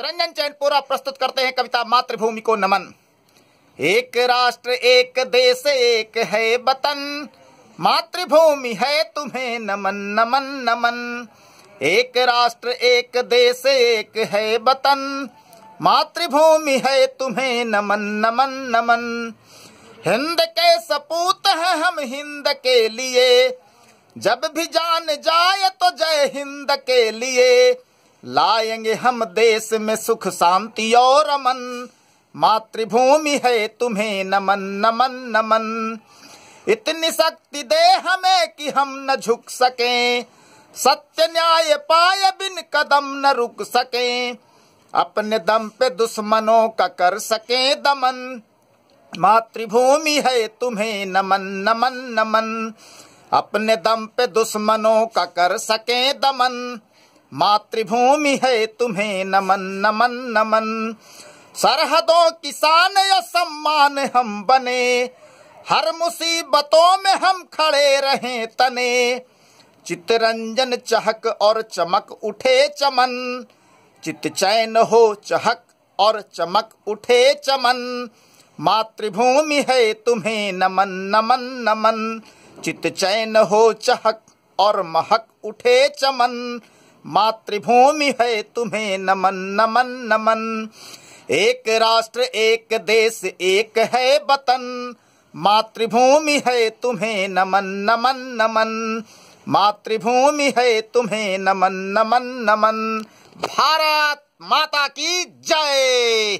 रंजन चैनपुरा प्रस्तुत करते हैं कविता मातृभूमि को नमन एक राष्ट्र एक देश एक है वतन मातृभूमि है तुम्हें नमन नमन नमन एक राष्ट्र एक देश एक है वतन मातृभूमि है तुम्हें नमन नमन नमन हिंद के सपूत हैं हम हिंद के लिए जब भी जान जाए तो जय हिंद के लिए लाएंगे हम देश में सुख शांति और अमन मातृभूमि है तुम्हें नमन नमन नमन इतनी शक्ति दे हमें कि हम न झुक सकें सत्य न्याय पाए बिन कदम न रुक सकें अपने दम पे दुश्मनों का कर सकें दमन मातृभूमि है तुम्हें नमन नमन नमन अपने दम पे दुश्मनों का कर सकें दमन मातृभूमि है तुम्हें नमन नमन नमन सरहदों किसान या सम्मान हम बने हर मुसीबतों में हम खड़े रहे तने चितरंजन चहक और चमक उठे चमन चित चैन हो चहक और चमक उठे चमन मातृभूमि है तुम्हें नमन नमन नमन चित चैन हो चहक और महक उठे चमन मातृभूमि है तुम्हें नमन नमन नमन एक राष्ट्र एक देश एक है वतन मातृभूमि है तुम्हें नमन नमन नमन मातृभूमि है तुम्हें नमन नमन नमन भारत माता की जय